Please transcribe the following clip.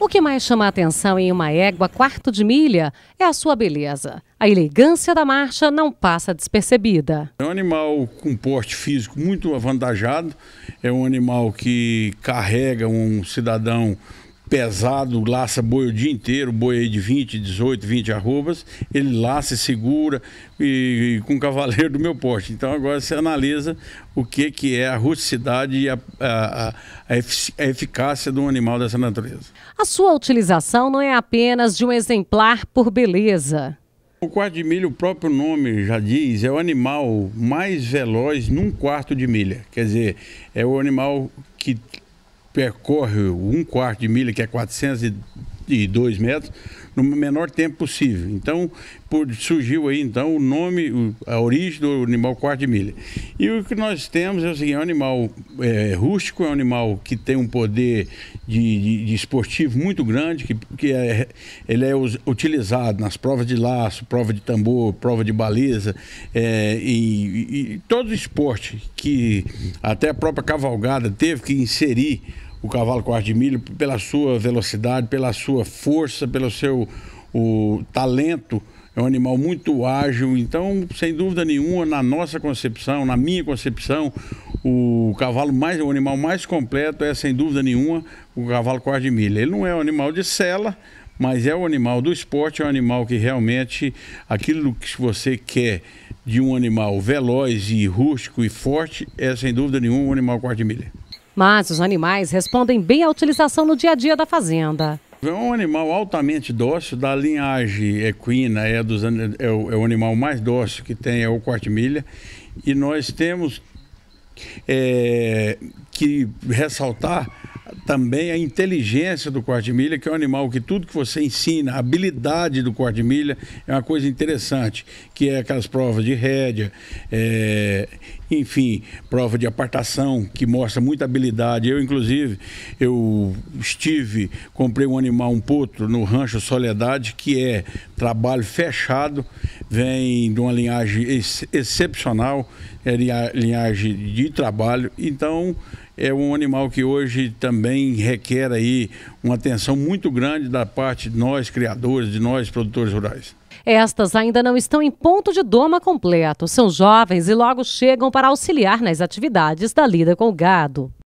O que mais chama a atenção em uma égua quarto de milha é a sua beleza. A elegância da marcha não passa despercebida. É um animal com porte físico muito avantajado, é um animal que carrega um cidadão pesado, laça boi o dia inteiro, boi aí de 20, 18, 20 arrobas, ele laça e segura e, e com um cavaleiro do meu porte. Então agora você analisa o que, que é a rusticidade e a, a, a, a eficácia de um animal dessa natureza. A sua utilização não é apenas de um exemplar por beleza. O quarto de milha, o próprio nome já diz, é o animal mais veloz num quarto de milha. Quer dizer, é o animal que percorre um quarto de milha, que é 402 metros, no menor tempo possível. Então, por, surgiu aí então o nome, a origem do animal quarto de milha. E o que nós temos é o seguinte, é um animal é, rústico, é um animal que tem um poder de, de, de esportivo muito grande, que, que é, ele é utilizado nas provas de laço, prova de tambor, prova de baliza, é, e, e todo esporte que até a própria cavalgada teve que inserir o cavalo quarto de milho pela sua velocidade, pela sua força, pelo seu o talento. É um animal muito ágil, então, sem dúvida nenhuma, na nossa concepção, na minha concepção, o cavalo mais, o animal mais completo é, sem dúvida nenhuma, o cavalo quarto de milha. Ele não é um animal de sela, mas é o um animal do esporte, é um animal que realmente aquilo que você quer de um animal veloz e rústico e forte é, sem dúvida nenhuma, o um animal quarto de milha mas os animais respondem bem à utilização no dia a dia da fazenda. É um animal altamente dócil, da linhagem equina, é, dos, é, o, é o animal mais dócil que tem, é o quarto-milha. E nós temos é, que ressaltar também a inteligência do corte de milha, que é um animal que tudo que você ensina, a habilidade do corte de milha é uma coisa interessante, que é aquelas provas de rédea, é, enfim, prova de apartação, que mostra muita habilidade. Eu, inclusive, eu estive, comprei um animal, um potro, no Rancho Soledade, que é trabalho fechado, vem de uma linhagem ex excepcional, é linhagem de trabalho, então é um animal que hoje também requer aí uma atenção muito grande da parte de nós criadores, de nós produtores rurais. É, estas ainda não estão em ponto de doma completo, são jovens e logo chegam para auxiliar nas atividades da lida com o gado.